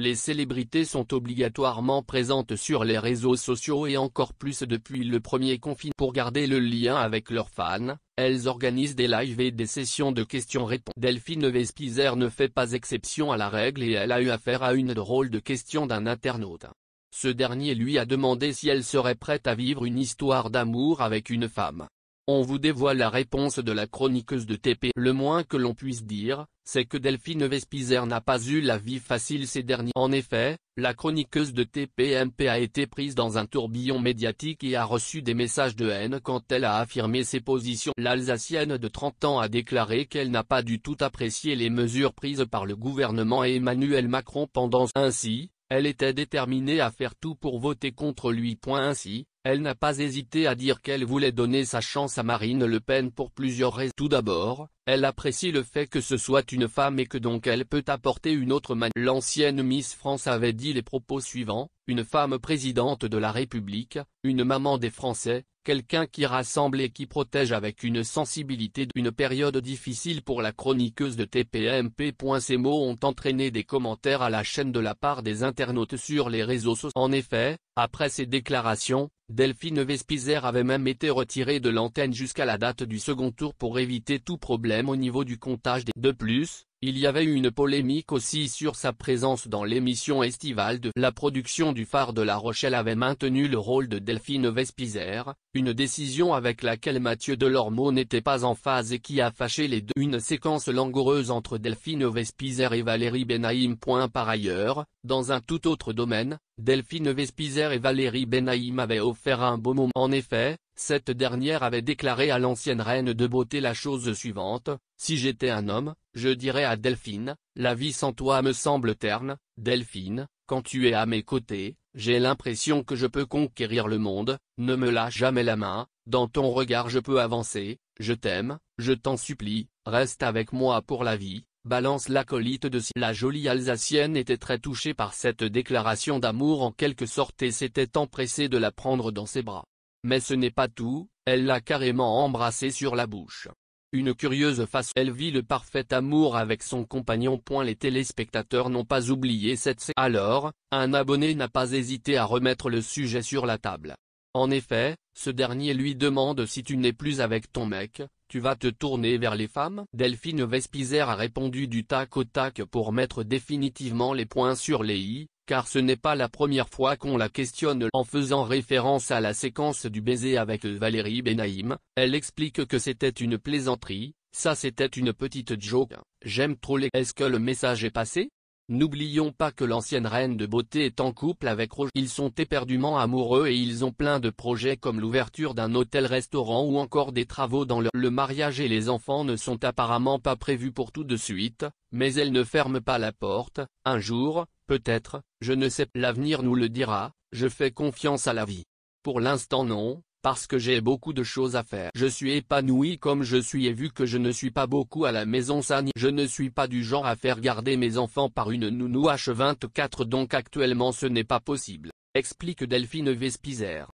les célébrités sont obligatoirement présentes sur les réseaux sociaux et encore plus depuis le premier confinement. Pour garder le lien avec leurs fans, elles organisent des lives et des sessions de questions-réponses. Delphine Vespizer ne fait pas exception à la règle et elle a eu affaire à une drôle de question d'un internaute. Ce dernier lui a demandé si elle serait prête à vivre une histoire d'amour avec une femme. On vous dévoile la réponse de la chroniqueuse de TP. Le moins que l'on puisse dire, c'est que Delphine Vespizer n'a pas eu la vie facile ces derniers. En effet, la chroniqueuse de TPMP a été prise dans un tourbillon médiatique et a reçu des messages de haine quand elle a affirmé ses positions. L'Alsacienne de 30 ans a déclaré qu'elle n'a pas du tout apprécié les mesures prises par le gouvernement et Emmanuel Macron pendant ainsi, elle était déterminée à faire tout pour voter contre lui. Ainsi, elle n'a pas hésité à dire qu'elle voulait donner sa chance à Marine Le Pen pour plusieurs raisons. Tout d'abord, elle apprécie le fait que ce soit une femme et que donc elle peut apporter une autre manière. L'ancienne Miss France avait dit les propos suivants, une femme présidente de la République, une maman des Français, quelqu'un qui rassemble et qui protège avec une sensibilité d'une période difficile pour la chroniqueuse de TPMP. Ces mots ont entraîné des commentaires à la chaîne de la part des internautes sur les réseaux sociaux. En effet, après ces déclarations, Delphine Vespizer avait même été retirée de l'antenne jusqu'à la date du second tour pour éviter tout problème au niveau du comptage des... De plus, il y avait une polémique aussi sur sa présence dans l'émission estivale de la production du phare de La Rochelle avait maintenu le rôle de Delphine Vespizer, une décision avec laquelle Mathieu Delormeau n'était pas en phase et qui a fâché les deux. Une séquence langoureuse entre Delphine Vespizer et Valérie Benaïm. Par ailleurs, dans un tout autre domaine, Delphine Vespizer et Valérie Benaïm avaient offert un beau moment. En effet, cette dernière avait déclaré à l'ancienne reine de beauté la chose suivante, Si j'étais un homme, je dirais à Delphine, la vie sans toi me semble terne, Delphine, quand tu es à mes côtés, j'ai l'impression que je peux conquérir le monde, ne me lâche jamais la main, dans ton regard je peux avancer, je t'aime, je t'en supplie, reste avec moi pour la vie, balance l'acolyte de si la jolie Alsacienne était très touchée par cette déclaration d'amour en quelque sorte et s'était empressée de la prendre dans ses bras. Mais ce n'est pas tout, elle l'a carrément embrassé sur la bouche. Une curieuse face elle vit le parfait amour avec son compagnon. Les téléspectateurs n'ont pas oublié cette scène. Alors, un abonné n'a pas hésité à remettre le sujet sur la table. En effet, ce dernier lui demande si tu n'es plus avec ton mec, tu vas te tourner vers les femmes Delphine Vespizer a répondu du tac au tac pour mettre définitivement les points sur les i, car ce n'est pas la première fois qu'on la questionne en faisant référence à la séquence du baiser avec Valérie Benaïm, elle explique que c'était une plaisanterie, ça c'était une petite joke, j'aime trop les... Est-ce que le message est passé N'oublions pas que l'ancienne reine de beauté est en couple avec Roger. Ils sont éperdument amoureux et ils ont plein de projets comme l'ouverture d'un hôtel-restaurant ou encore des travaux dans leur... Le mariage et les enfants ne sont apparemment pas prévus pour tout de suite, mais elle ne ferme pas la porte. Un jour, Peut-être, je ne sais, l'avenir nous le dira, je fais confiance à la vie. Pour l'instant non, parce que j'ai beaucoup de choses à faire. Je suis épanoui comme je suis et vu que je ne suis pas beaucoup à la maison sani, je ne suis pas du genre à faire garder mes enfants par une nounou H24 donc actuellement ce n'est pas possible, explique Delphine Vespizer.